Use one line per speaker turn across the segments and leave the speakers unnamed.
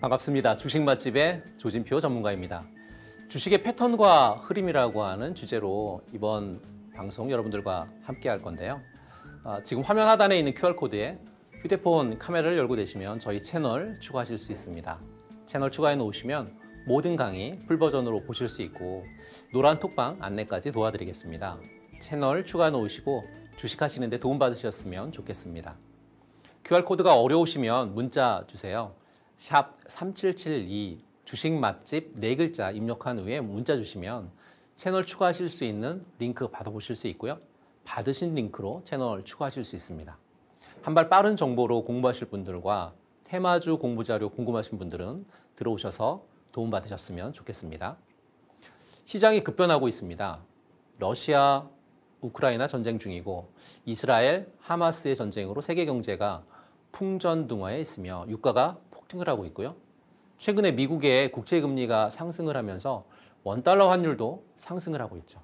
반갑습니다. 주식 맛집의 조진표 전문가입니다. 주식의 패턴과 흐름이라고 하는 주제로 이번 방송 여러분들과 함께 할 건데요. 아, 지금 화면 하단에 있는 QR코드에 휴대폰 카메라를 열고 되시면 저희 채널 추가하실 수 있습니다. 채널 추가해 놓으시면 모든 강의 풀버전으로 보실 수 있고 노란 톡방 안내까지 도와드리겠습니다. 채널 추가해 놓으시고 주식하시는데 도움받으셨으면 좋겠습니다. QR코드가 어려우시면 문자 주세요. 샵3772 주식 맛집 네 글자 입력한 후에 문자 주시면 채널 추가하실 수 있는 링크 받아보실 수 있고요. 받으신 링크로 채널 추가하실 수 있습니다. 한 발 빠른 정보로 공부하실 분들과 테마주 공부 자료 궁금하신 분들은 들어오셔서 도움받으셨으면 좋겠습니다. 시장이 급변하고 있습니다. 러시아, 우크라이나 전쟁 중이고 이스라엘, 하마스의 전쟁으로 세계 경제가 풍전등화에 있으며 유가가 상승을 하고 있고요. 최근에 미국의 국채금리가 상승을 하면서 원달러 환율도 상승을 하고 있죠.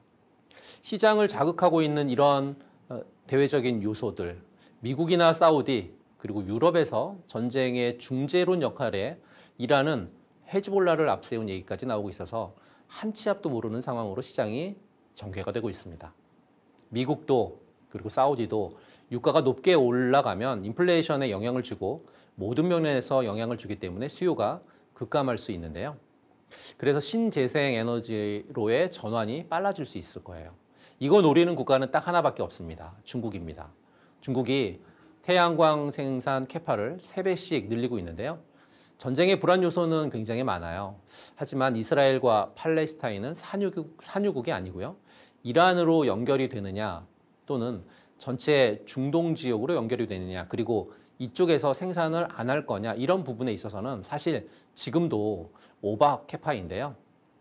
시장을 자극하고 있는 이런 어, 대외적인 요소들, 미국이나 사우디 그리고 유럽에서 전쟁의 중재론 역할에 일하는 헤지볼라를 앞세운 얘기까지 나오고 있어서 한 치 앞도 모르는 상황으로 시장이 전개가 되고 있습니다. 미국도 그리고 사우디도 유가가 높게 올라가면 인플레이션에 영향을 주고 모든 면에서 영향을 주기 때문에 수요가 급감할 수 있는데요. 그래서 신재생 에너지로의 전환이 빨라질 수 있을 거예요. 이거 노리는 국가는 딱 하나밖에 없습니다. 중국입니다. 중국이 태양광 생산 캐파를 세배씩 늘리고 있는데요. 전쟁의 불안 요소는 굉장히 많아요. 하지만 이스라엘과 팔레스타인은 산유국, 산유국이 아니고요. 이란으로 연결이 되느냐 또는 전체 중동 지역으로 연결이 되느냐 그리고 이쪽에서 생산을 안 할 거냐 이런 부분에 있어서는 사실 지금도 오바 케파인데요그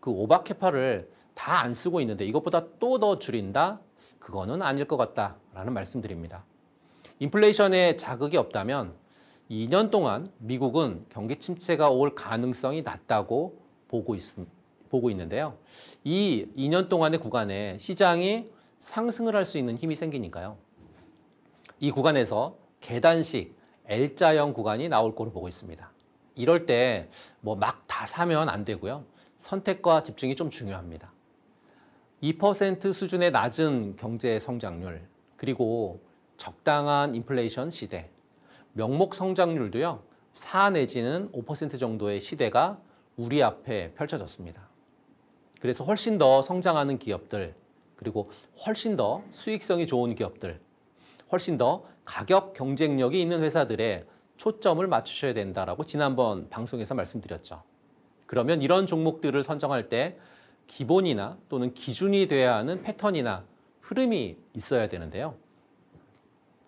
오바 케파를다 안 쓰고 있는데 이것보다 또 더 줄인다? 그거는 아닐 것 같다라는 말씀드립니다. 인플레이션에 자극이 없다면 2년 동안 미국은 경기 침체가 올 가능성이 낮다고 보고, 있, 보고 있는데요. 이 2년 동안의 구간에 시장이 상승을 할 수 있는 힘이 생기니까요. 이 구간에서 계단식 L자형 구간이 나올 거로 보고 있습니다. 이럴 때 뭐 막 다 사면 안 되고요. 선택과 집중이 좀 중요합니다. 2% 수준의 낮은 경제 성장률 그리고 적당한 인플레이션 시대 명목 성장률도요. 4 내지는 5% 정도의 시대가 우리 앞에 펼쳐졌습니다. 그래서 훨씬 더 성장하는 기업들 그리고 훨씬 더 수익성이 좋은 기업들, 훨씬 더 가격 경쟁력이 있는 회사들에 초점을 맞추셔야 된다라고 지난번 방송에서 말씀드렸죠. 그러면 이런 종목들을 선정할 때 기본이나 또는 기준이 돼야 하는 패턴이나 흐름이 있어야 되는데요.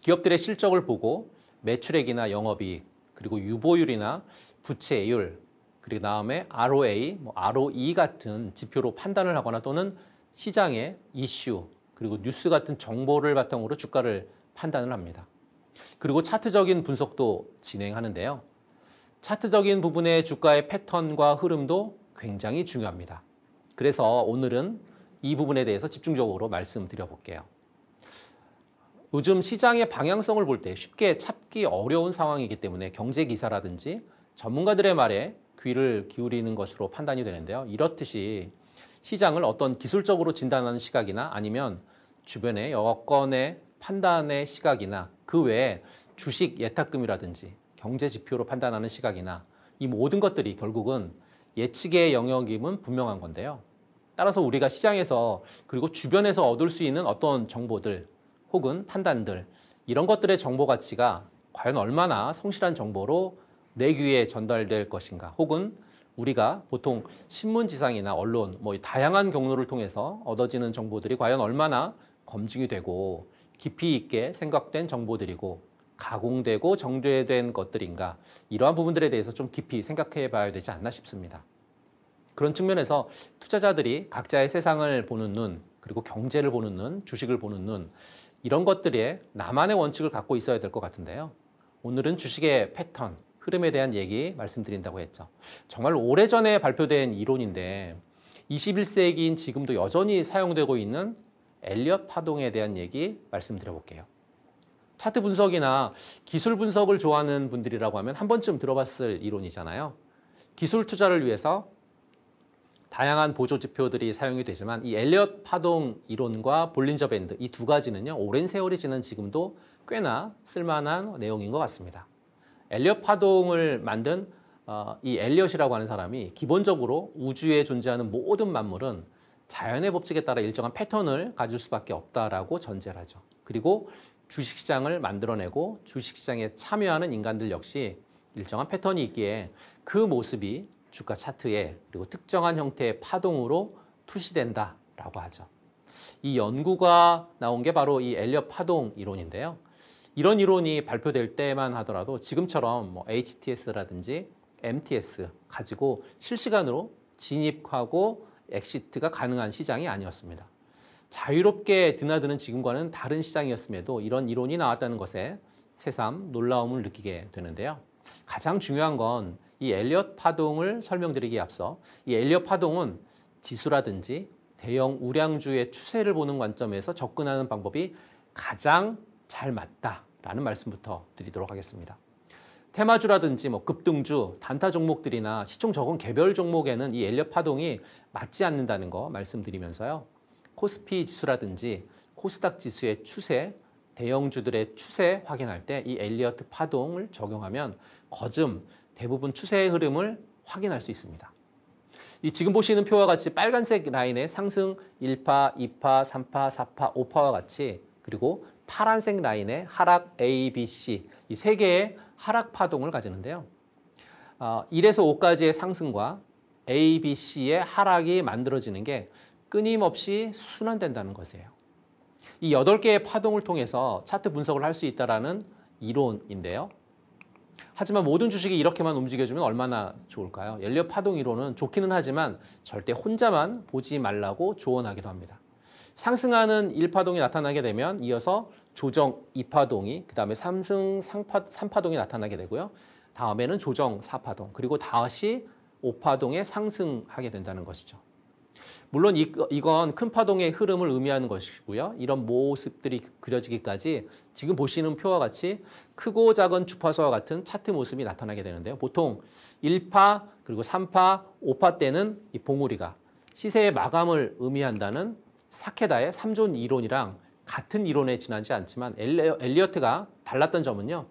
기업들의 실적을 보고 매출액이나 영업이익, 그리고 유보율이나 부채율, 그리고 다음에 ROA, 뭐 ROE 같은 지표로 판단을 하거나 또는 시장의 이슈 그리고 뉴스 같은 정보를 바탕으로 주가를 판단을 합니다. 그리고 차트적인 분석도 진행하는데요. 차트적인 부분의 주가의 패턴과 흐름도 굉장히 중요합니다. 그래서 오늘은 이 부분에 대해서 집중적으로 말씀드려 볼게요. 요즘 시장의 방향성을 볼 때 쉽게 찾기 어려운 상황이기 때문에 경제 기사라든지 전문가들의 말에 귀를 기울이는 것으로 판단이 되는데요. 이렇듯이 시장을 어떤 기술적으로 진단하는 시각이나 아니면 주변의 여건의 판단의 시각이나 그 외에 주식 예탁금이라든지 경제 지표로 판단하는 시각이나 이 모든 것들이 결국은 예측의 영역임은 분명한 건데요. 따라서 우리가 시장에서 그리고 주변에서 얻을 수 있는 어떤 정보들 혹은 판단들 이런 것들의 정보 가치가 과연 얼마나 성실한 정보로 내 귀에 전달될 것인가 혹은 우리가 보통 신문지상이나 언론 뭐 다양한 경로를 통해서 얻어지는 정보들이 과연 얼마나 검증이 되고 깊이 있게 생각된 정보들이고 가공되고 정제된 것들인가 이러한 부분들에 대해서 좀 깊이 생각해 봐야 되지 않나 싶습니다. 그런 측면에서 투자자들이 각자의 세상을 보는 눈 그리고 경제를 보는 눈 주식을 보는 눈 이런 것들에 나만의 원칙을 갖고 있어야 될 것 같은데요. 오늘은 주식의 패턴 흐름에 대한 얘기 말씀드린다고 했죠. 정말 오래전에 발표된 이론인데 21세기인 지금도 여전히 사용되고 있는 엘리엇 파동에 대한 얘기 말씀드려볼게요. 차트 분석이나 기술 분석을 좋아하는 분들이라고 하면 한 번쯤 들어봤을 이론이잖아요. 기술 투자를 위해서 다양한 보조 지표들이 사용이 되지만 이 엘리엇 파동 이론과 볼린저 밴드 이 두 가지는요 오랜 세월이 지난 지금도 꽤나 쓸만한 내용인 것 같습니다. 엘리엇 파동을 만든 어, 이 엘리엇이라고 하는 사람이 기본적으로 우주에 존재하는 모든 만물은 자연의 법칙에 따라 일정한 패턴을 가질 수밖에 없다라고 전제를 하죠. 그리고 주식시장을 만들어내고 주식시장에 참여하는 인간들 역시 일정한 패턴이 있기에 그 모습이 주가 차트에 그리고 특정한 형태의 파동으로 투시된다라고 하죠. 이 연구가 나온 게 바로 이 엘리엇 파동 이론인데요. 이런 이론이 발표될 때만 하더라도 지금처럼 뭐 HTS라든지 MTS 가지고 실시간으로 진입하고 엑시트가 가능한 시장이 아니었습니다. 자유롭게 드나드는 지금과는 다른 시장이었음에도 이런 이론이 나왔다는 것에 새삼 놀라움을 느끼게 되는데요. 가장 중요한 건 이 엘리엇 파동을 설명드리기에 앞서 이 엘리엇 파동은 지수라든지 대형 우량주의 추세를 보는 관점에서 접근하는 방법이 가장 잘 맞다라는 말씀부터 드리도록 하겠습니다. 테마주라든지 뭐 급등주, 단타 종목들이나 시총 적은 개별 종목에는 이 엘리엇 파동이 맞지 않는다는 거 말씀드리면서요. 코스피 지수라든지 코스닥 지수의 추세, 대형주들의 추세 확인할 때 이 엘리어트 파동을 적용하면 거즘 대부분 추세의 흐름을 확인할 수 있습니다. 이 지금 보시는 표와 같이 빨간색 라인의 상승 1파, 2파, 3파, 4파, 5파와 같이 그리고 파란색 라인의 하락 A, B, C 이 세 개의 하락 파동을 가지는데요. 어, 1에서 5까지의 상승과 A, B, C의 하락이 만들어지는 게 끊임없이 순환된다는 것이에요. 이 8개의 파동을 통해서 차트 분석을 할 수 있다는 이론인데요. 하지만 모든 주식이 이렇게만 움직여주면 얼마나 좋을까요? 연료 파동 이론은 좋기는 하지만 절대 혼자만 보지 말라고 조언하기도 합니다. 상승하는 1파동이 나타나게 되면 이어서 조정 2파동이 그다음에 상승 3파, 3파동이 나타나게 되고요. 다음에는 조정 4파동 그리고 다시 5파동에 상승하게 된다는 것이죠. 물론 이, 이건 큰 파동의 흐름을 의미하는 것이고요. 이런 모습들이 그려지기까지 지금 보시는 표와 같이 크고 작은 주파수와 같은 차트 모습이 나타나게 되는데요. 보통 1파 그리고 3파, 5파 때는 이 봉우리가 시세의 마감을 의미한다는 사케다의 삼존 이론이랑 같은 이론에 지나지 않지만 엘리어트가 달랐던 점은요.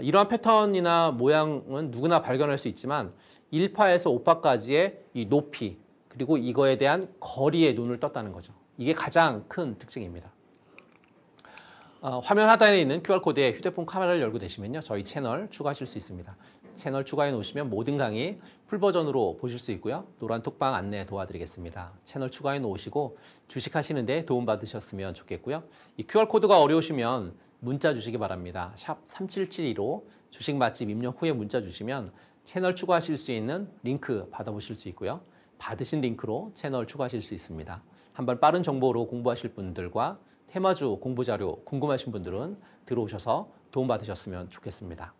이러한 패턴이나 모양은 누구나 발견할 수 있지만 1파에서 5파까지의 이 높이 그리고 이거에 대한 거리에 눈을 떴다는 거죠. 이게 가장 큰 특징입니다. 어, 화면 하단에 있는 QR코드에 휴대폰 카메라를 열고 되시면요. 저희 채널 추가하실 수 있습니다. 채널 추가해 놓으시면 모든 강의 풀버전으로 보실 수 있고요. 노란 톡방 안내 도와드리겠습니다. 채널 추가해 놓으시고 주식하시는 데 도움받으셨으면 좋겠고요. 이 QR코드가 어려우시면 문자 주시기 바랍니다. 샵 3772로 주식 맛집 입력 후에 문자 주시면 채널 추가하실 수 있는 링크 받아보실 수 있고요. 받으신 링크로 채널 추가하실 수 있습니다. 한번 빠른 정보로 공부하실 분들과 테마주 공부 자료 궁금하신 분들은 들어오셔서 도움받으셨으면 좋겠습니다.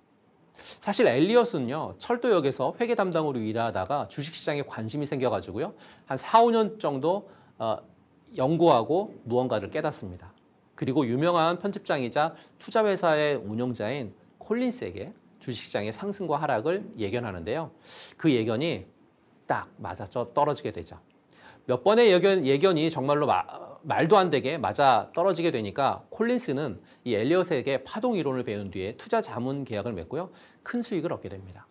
사실 엘리엇은요 철도역에서 회계 담당으로 일하다가 주식시장에 관심이 생겨가지고요 한 4, 5년 정도 어, 연구하고 무언가를 깨닫습니다. 그리고 유명한 편집장이자 투자회사의 운영자인 콜린스에게 주식시장의 상승과 하락을 예견하는데요. 그 예견이 딱 맞아져 떨어지게 되죠. 몇 번의 예견, 예견이 정말로 마, 말도 안 되게 맞아 떨어지게 되니까 콜린스는 이 엘리엇에게 파동 이론을 배운 뒤에 투자 자문 계약을 맺고요. 큰 수익을 얻게 됩니다.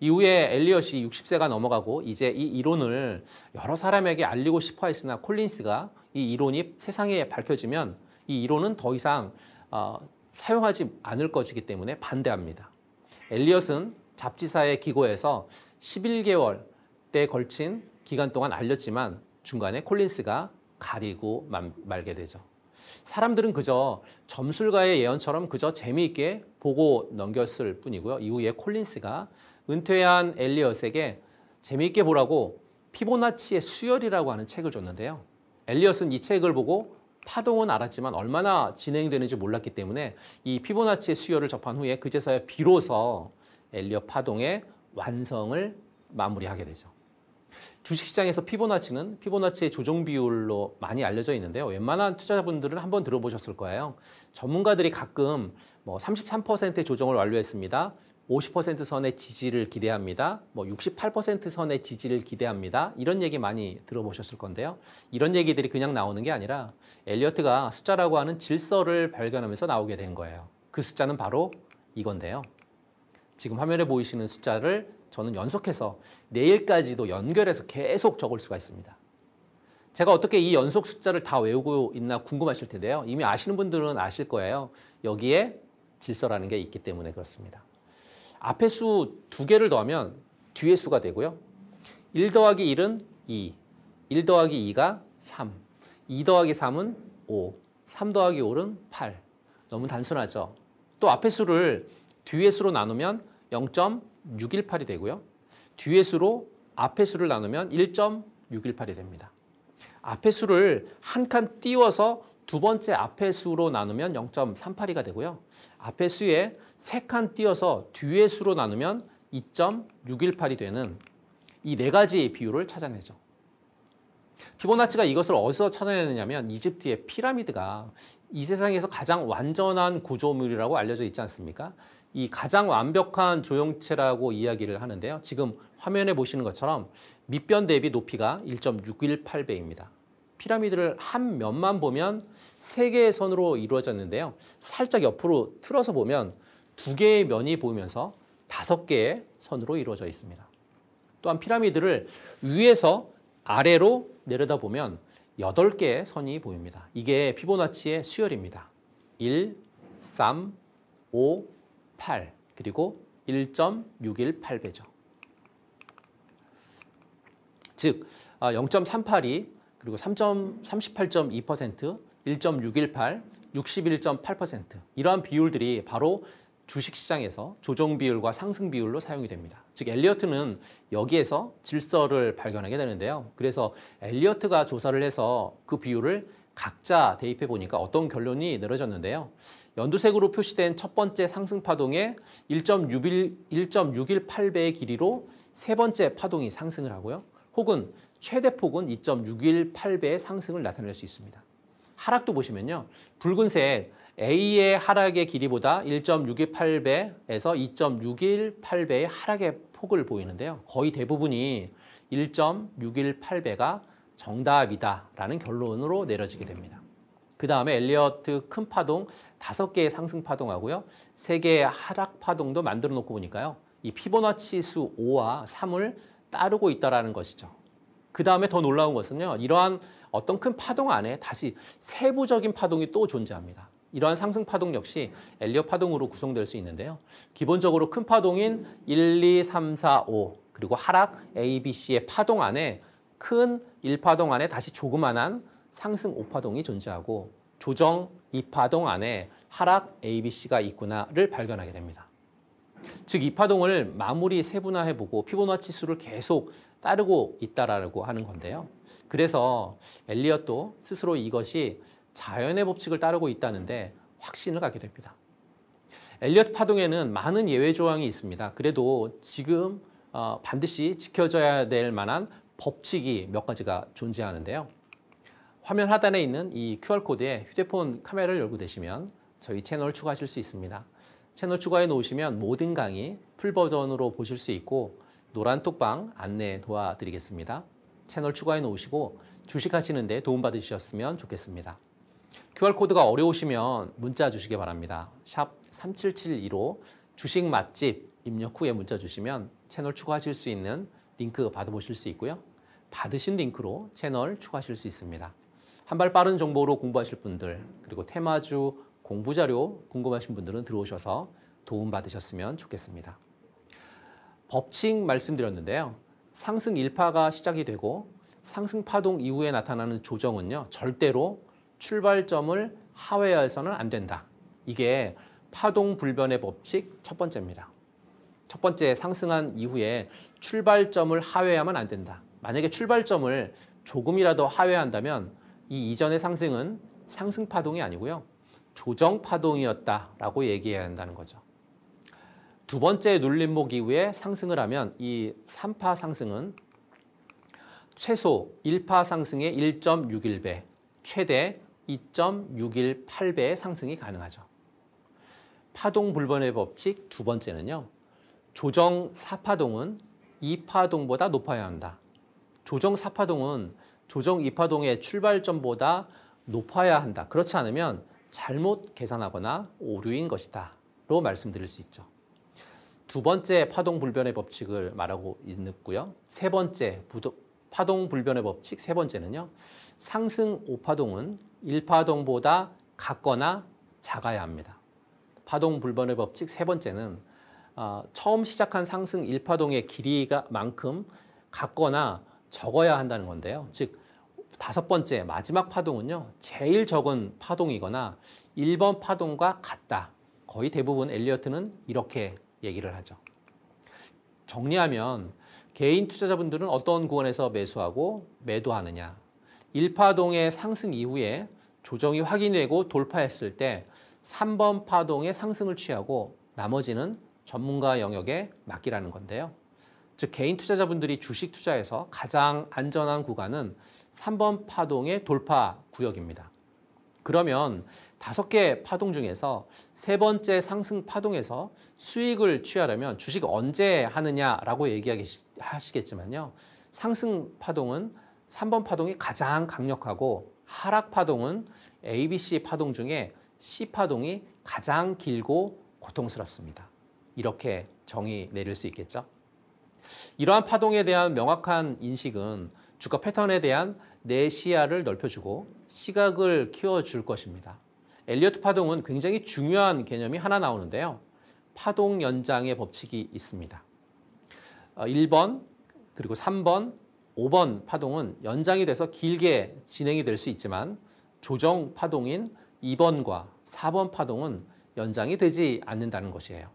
이후에 엘리엇이 60세가 넘어가고 이제 이 이론을 여러 사람에게 알리고 싶어 했으나 콜린스가 이 이론이 세상에 밝혀지면 이 이론은 더 이상 어, 사용하지 않을 것이기 때문에 반대합니다. 엘리엇은 잡지사의 기고에서 11개월에 걸친 기간 동안 알렸지만 중간에 콜린스가 가리고 말게 되죠. 사람들은 그저 점술가의 예언처럼 그저 재미있게 보고 넘겼을 뿐이고요. 이후에 콜린스가 은퇴한 엘리엇에게 재미있게 보라고 피보나치의 수열이라고 하는 책을 줬는데요. 엘리엇은 이 책을 보고 파동은 알았지만 얼마나 진행되는지 몰랐기 때문에 이 피보나치의 수열을 접한 후에 그제서야 비로소 엘리엇 파동의 완성을 마무리하게 되죠. 주식시장에서 피보나치는 피보나치의 조정 비율로 많이 알려져 있는데요. 웬만한 투자자분들은 한번 들어보셨을 거예요. 전문가들이 가끔 뭐 33%의 조정을 완료했습니다. 50% 선의 지지를 기대합니다. 뭐 68% 선의 지지를 기대합니다. 이런 얘기 많이 들어보셨을 건데요. 이런 얘기들이 그냥 나오는 게 아니라 엘리어트가 숫자라고 하는 질서를 발견하면서 나오게 된 거예요. 그 숫자는 바로 이건데요. 지금 화면에 보이시는 숫자를 저는 연속해서 내일까지도 연결해서 계속 적을 수가 있습니다. 제가 어떻게 이 연속 숫자를 다 외우고 있나 궁금하실 텐데요. 이미 아시는 분들은 아실 거예요. 여기에 질서라는 게 있기 때문에 그렇습니다. 앞에 수 두 개를 더하면 뒤에 수가 되고요. 1 더하기 1은 2, 1 더하기 2가 3, 2 더하기 3은 5, 3 더하기 5는 8. 너무 단순하죠. 또 앞에 수를 뒤의 수로 나누면 0.618이 되고요. 뒤의 수로 앞의 수를 나누면 1.618이 됩니다. 앞의 수를 한 칸 띄워서 두 번째 앞의 수로 나누면 0.382가 되고요. 앞의 수에 세 칸 띄어서 뒤의 수로 나누면 2.618이 되는 이 네가지 비율을 찾아내죠. 피보나치가 이것을 어디서 찾아내느냐면 이집트의 피라미드가 이 세상에서 가장 완전한 구조물이라고 알려져 있지 않습니까? 이 가장 완벽한 조형체라고 이야기를 하는데요. 지금 화면에 보시는 것처럼 밑변 대비 높이가 1.618배입니다. 피라미드를 한 면만 보면 세 개의 선으로 이루어졌는데요. 살짝 옆으로 틀어서 보면 두 개의 면이 보이면서 다섯 개의 선으로 이루어져 있습니다. 또한 피라미드를 위에서 아래로 내려다보면 8 개의 선이 보입니다. 이게 피보나치의 수열입니다. 1, 3, 5, 8 그리고 1.618배죠. 즉 0.38이 아, 그리고 3.38.2%, 1.618, 61.8% 이러한 비율들이 바로 주식시장에서 조정 비율과 상승 비율로 사용이 됩니다. 즉 엘리어트는 여기에서 질서를 발견하게 되는데요. 그래서 엘리어트가 조사를 해서 그 비율을 각자 대입해 보니까 어떤 결론이 내려졌는데요. 연두색으로 표시된 첫 번째 상승 파동의 1.618배의 길이로 세 번째 파동이 상승을 하고요. 혹은 최대 폭은 2.618배의 상승을 나타낼 수 있습니다. 하락도 보시면요. 붉은색 A의 하락의 길이보다 1.618배에서 2.618배의 하락의 폭을 보이는데요. 거의 대부분이 1.618배가 정답이다라는 결론으로 내려지게 됩니다. 그 다음에 엘리어트 큰 파동 다섯 개의 상승 파동하고요. 세 개의 하락 파동도 만들어 놓고 보니까요. 이 피보나치 수 5와 3을 따르고 있다는 것이죠. 그 다음에 더 놀라운 것은요. 이러한 어떤 큰 파동 안에 다시 세부적인 파동이 또 존재합니다. 이러한 상승 파동 역시 엘리어 파동으로 구성될 수 있는데요. 기본적으로 큰 파동인 1, 2, 3, 4, 5 그리고 하락 A, B, C의 파동 안에 큰 1파동 안에 다시 조그만한 상승 오파동이 존재하고 조정 이파동 안에 하락 ABC가 있구나를 발견하게 됩니다. 즉 이파동을 마무리 세분화해보고 피보나치 수를 계속 따르고 있다라고 하는 건데요. 그래서 엘리엇도 스스로 이것이 자연의 법칙을 따르고 있다는데 확신을 갖게 됩니다. 엘리엇 파동에는 많은 예외 조항이 있습니다. 그래도 지금 어, 반드시 지켜져야 될 만한 법칙이 몇 가지가 존재하는데요. 화면 하단에 있는 이 QR코드에 휴대폰 카메라를 열고 되시면 저희 채널 추가하실 수 있습니다. 채널 추가해 놓으시면 모든 강의 풀버전으로 보실 수 있고 노란 톡방 안내 도와드리겠습니다. 채널 추가해 놓으시고 주식하시는 데 도움받으셨으면 좋겠습니다. QR코드가 어려우시면 문자 주시기 바랍니다. 3772로 주식 맛집 입력 후에 문자 주시면 채널 추가하실 수 있는 링크 받아보실 수 있고요. 받으신 링크로 채널 추가하실 수 있습니다. 한발 빠른 정보로 공부하실 분들 그리고 테마주 공부 자료 궁금하신 분들은 들어오셔서 도움 받으셨으면 좋겠습니다. 법칙 말씀드렸는데요. 상승 1파가 시작이 되고 상승 파동 이후에 나타나는 조정은요. 절대로 출발점을 하회해서는 안 된다. 이게 파동 불변의 법칙 첫 번째입니다. 첫 번째 상승한 이후에 출발점을 하회하면 안 된다. 만약에 출발점을 조금이라도 하회한다면 이 이전의 상승은 상승 파동이 아니고요. 조정 파동이었다라고 얘기해야 한다는 거죠. 두 번째 눌림목 이후에 상승을 하면 이 3파 상승은 최소 1파 상승의 1.61배, 최대 2.618배의 상승이 가능하죠. 파동 불변의 법칙 두 번째는요. 조정 4파동은 2파동보다 높아야 한다. 조정 4파동은 조정 입파동의 출발점보다 높아야 한다. 그렇지 않으면 잘못 계산하거나 오류인 것이다. 로 말씀드릴 수 있죠. 두 번째 파동 불변의 법칙을 말하고 있고요. 세 번째 부도, 파동 불변의 법칙 세 번째는요. 상승 오파동은일파동보다 같거나 작아야 합니다. 파동 불변의 법칙 세 번째는 어, 처음 시작한 상승 일파동의 길이가 만큼 같거나 적어야 한다는 건데요. 즉 다섯 번째 마지막 파동은요. 제일 적은 파동이거나 1번 파동과 같다. 거의 대부분 엘리어트는 이렇게 얘기를 하죠. 정리하면 개인 투자자분들은 어떤 구간에서 매수하고 매도하느냐. 1파동의 상승 이후에 조정이 확인되고 돌파했을 때 3번 파동의 상승을 취하고 나머지는 전문가 영역에 맡기라는 건데요. 즉 개인 투자자분들이 주식 투자에서 가장 안전한 구간은 3번 파동의 돌파 구역입니다. 그러면 다섯 개 파동 중에서 세 번째 상승 파동에서 수익을 취하려면 주식 언제 하느냐라고 얘기하시겠지만요. 상승 파동은 3번 파동이 가장 강력하고 하락 파동은 ABC 파동 중에 C 파동이 가장 길고 고통스럽습니다. 이렇게 정의 내릴 수 있겠죠? 이러한 파동에 대한 명확한 인식은 주가 패턴에 대한 내 시야를 넓혀주고 시각을 키워줄 것입니다. 엘리어트 파동은 굉장히 중요한 개념이 하나 나오는데요. 파동 연장의 법칙이 있습니다. 1번 어, 그리고 3번 5번 파동은 연장이 돼서 길게 진행이 될 수 있지만 조정 파동인 2번과 4번 파동은 연장이 되지 않는다는 것이에요.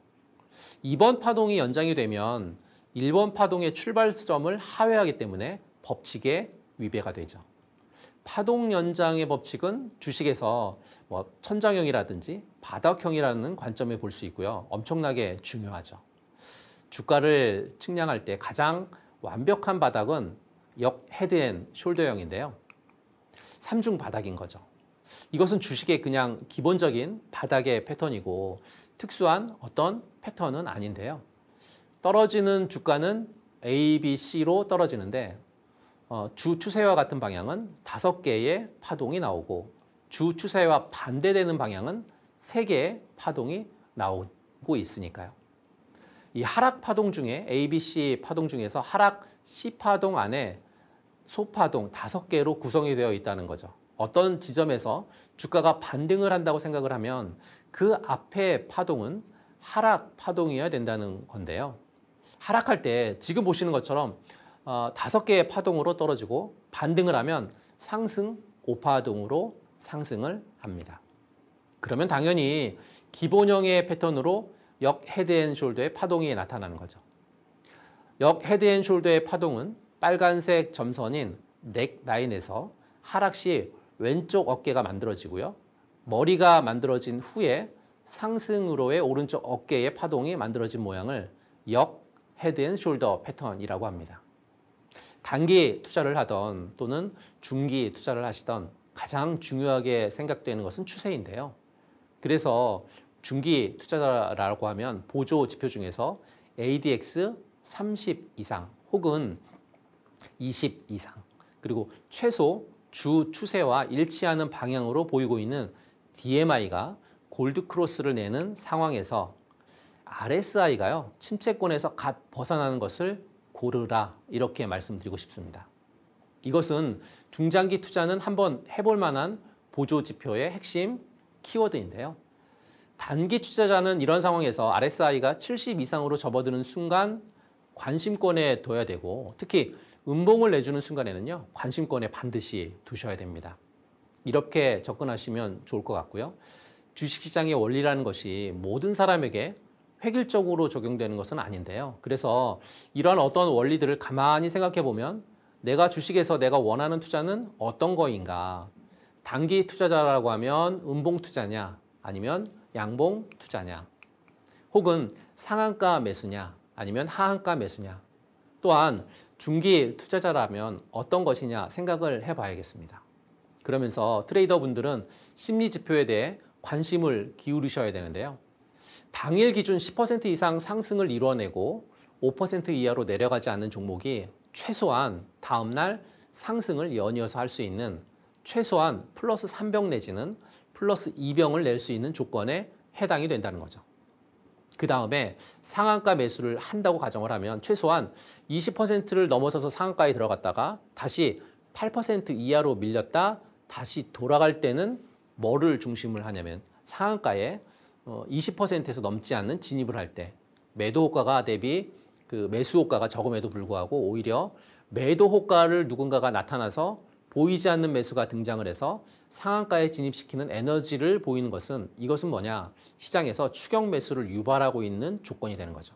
2번 파동이 연장이 되면 1번 파동의 출발점을 하회하기 때문에 법칙에 위배가 되죠. 파동 연장의 법칙은 주식에서 뭐 천장형이라든지 바닥형이라는 관점에 볼 수 있고요. 엄청나게 중요하죠. 주가를 측량할 때 가장 완벽한 바닥은 역 헤드앤 숄더형인데요. 3중 바닥인 거죠. 이것은 주식의 그냥 기본적인 바닥의 패턴이고 특수한 어떤 패턴은 아닌데요. 떨어지는 주가는 A, B, C로 떨어지는데 어, 주 추세와 같은 방향은 다섯 개의 파동이 나오고 주 추세와 반대되는 방향은 세 개의 파동이 나오고 있으니까요. 이 하락 파동 중에 A, B, C 파동 중에서 하락 C 파동 안에 소파동 다섯 개로 구성이 되어 있다는 거죠. 어떤 지점에서 주가가 반등을 한다고 생각을 하면 그 앞에 파동은 하락 파동이어야 된다는 건데요. 하락할 때 지금 보시는 것처럼 어, 다섯 어, 개의 파동으로 떨어지고 반등을 하면 상승 5파동으로 상승을 합니다. 그러면 당연히 기본형의 패턴으로 역 헤드앤숄더의 파동이 나타나는 거죠. 역 헤드앤숄더의 파동은 빨간색 점선인 넥 라인에서 하락 시 왼쪽 어깨가 만들어지고요. 머리가 만들어진 후에 상승으로의 오른쪽 어깨의 파동이 만들어진 모양을 역 헤드앤숄더 패턴이라고 합니다. 단기 투자를 하던 또는 중기 투자를 하시던 가장 중요하게 생각되는 것은 추세인데요. 그래서 중기 투자라고 하면 보조 지표 중에서 ADX 30 이상 혹은 20 이상 그리고 최소 주 추세와 일치하는 방향으로 보이고 있는 DMI가 골드 크로스를 내는 상황에서 RSI가요. 침체권에서 갓 벗어나는 것을 고르라 이렇게 말씀드리고 싶습니다. 이것은 중장기 투자는 한번 해볼 만한 보조 지표의 핵심 키워드인데요. 단기 투자자는 이런 상황에서 RSI가 70 이상으로 접어드는 순간 관심권에 둬야 되고 특히 음봉을 내주는 순간에는요. 관심권에 반드시 두셔야 됩니다. 이렇게 접근하시면 좋을 것 같고요. 주식시장의 원리라는 것이 모든 사람에게 획일적으로 적용되는 것은 아닌데요. 그래서 이러한 어떤 원리들을 가만히 생각해 보면 내가 주식에서 내가 원하는 투자는 어떤 거인가? 단기 투자자라고 하면 음봉 투자냐? 아니면 양봉 투자냐? 혹은 상한가 매수냐? 아니면 하한가 매수냐? 또한 중기 투자자라면 어떤 것이냐 생각을 해봐야겠습니다. 그러면서 트레이더분들은 심리 지표에 대해 관심을 기울이셔야 되는데요. 당일 기준 10% 이상 상승을 이뤄내고 5% 이하로 내려가지 않는 종목이 최소한 다음날 상승을 연이어서 할 수 있는 최소한 플러스 3병 내지는 플러스 2병을 낼 수 있는 조건에 해당이 된다는 거죠. 그 다음에 상한가 매수를 한다고 가정을 하면 최소한 20%를 넘어서서 상한가에 들어갔다가 다시 8% 이하로 밀렸다 다시 돌아갈 때는 뭐를 중심을 하냐면 상한가에 20%에서 어, 넘지 않는 진입을 할 때 매도 효과가 대비 그 매수 효과가 적음에도 불구하고 오히려 매도 효과를 누군가가 나타나서 보이지 않는 매수가 등장을 해서 상한가에 진입시키는 에너지를 보이는 것은 이것은 뭐냐 시장에서 추격 매수를 유발하고 있는 조건이 되는 거죠.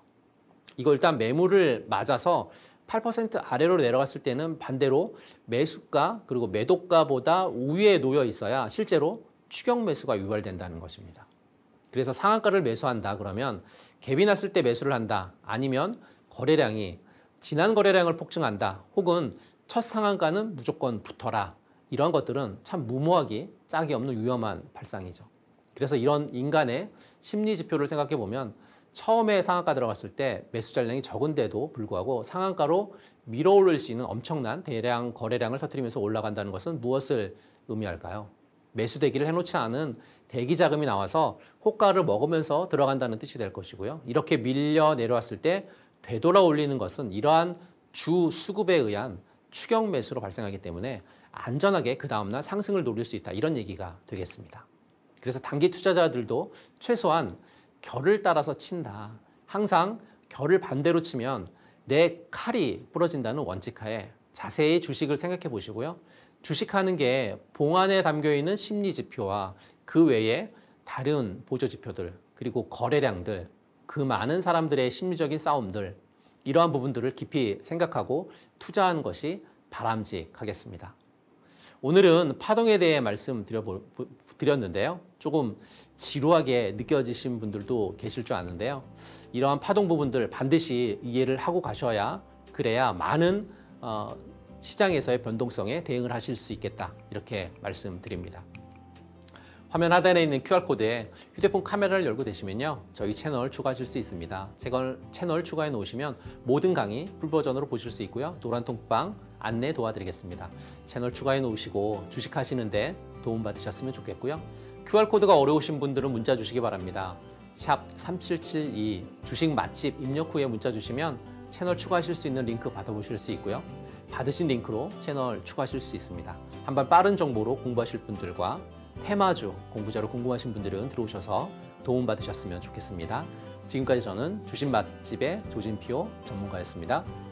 이걸 일단 매물을 맞아서 8% 아래로 내려갔을 때는 반대로 매수가 그리고 매도가보다 우위에 놓여 있어야 실제로 추격 매수가 유발된다는 것입니다. 그래서 상한가를 매수한다 그러면 갭이 났을 때 매수를 한다 아니면 거래량이 지난 거래량을 폭증한다 혹은 첫 상한가는 무조건 붙어라 이런 것들은 참 무모하기 짝이 없는 위험한 발상이죠. 그래서 이런 인간의 심리 지표를 생각해 보면 처음에 상한가 들어갔을 때 매수 잔량이 적은데도 불구하고 상한가로 밀어올릴 수 있는 엄청난 대량 거래량을 터뜨리면서 올라간다는 것은 무엇을 의미할까요? 매수되기를 해놓지 않은 대기 자금이 나와서 호가를 먹으면서 들어간다는 뜻이 될 것이고요. 이렇게 밀려 내려왔을 때 되돌아 올리는 것은 이러한 주 수급에 의한 추경 매수로 발생하기 때문에 안전하게 그 다음날 상승을 노릴 수 있다. 이런 얘기가 되겠습니다. 그래서 단기 투자자들도 최소한 결을 따라서 친다. 항상 결을 반대로 치면 내 칼이 부러진다는 원칙하에 자세히 주식을 생각해 보시고요. 주식하는 게 봉안에 담겨 있는 심리 지표와 그 외에 다른 보조 지표들 그리고 거래량들 그 많은 사람들의 심리적인 싸움들 이러한 부분들을 깊이 생각하고 투자하는 것이 바람직하겠습니다. 오늘은 파동에 대해 말씀드렸는데요. 조금 지루하게 느껴지신 분들도 계실 줄 아는데요. 이러한 파동 부분들 반드시 이해를 하고 가셔야 그래야 많은 어, 시장에서의 변동성에 대응을 하실 수 있겠다 이렇게 말씀드립니다. 화면 하단에 있는 QR코드에 휴대폰 카메라를 열고 되시면요. 저희 채널 추가하실 수 있습니다. 채널, 채널 추가해 놓으시면 모든 강의 풀버전으로 보실 수 있고요. 노란통방 안내 도와드리겠습니다. 채널 추가해 놓으시고 주식하시는데 도움받으셨으면 좋겠고요. QR코드가 어려우신 분들은 문자 주시기 바랍니다. 샵 3772 주식 맛집 입력 후에 문자 주시면 채널 추가하실 수 있는 링크 받아보실 수 있고요. 받으신 링크로 채널 추가하실 수 있습니다. 한번 빠른 정보로 공부하실 분들과 테마주 공부자로 궁금하신 분들은 들어오셔서 도움받으셨으면 좋겠습니다. 지금까지 저는 주식맛집의 조진표 전문가였습니다.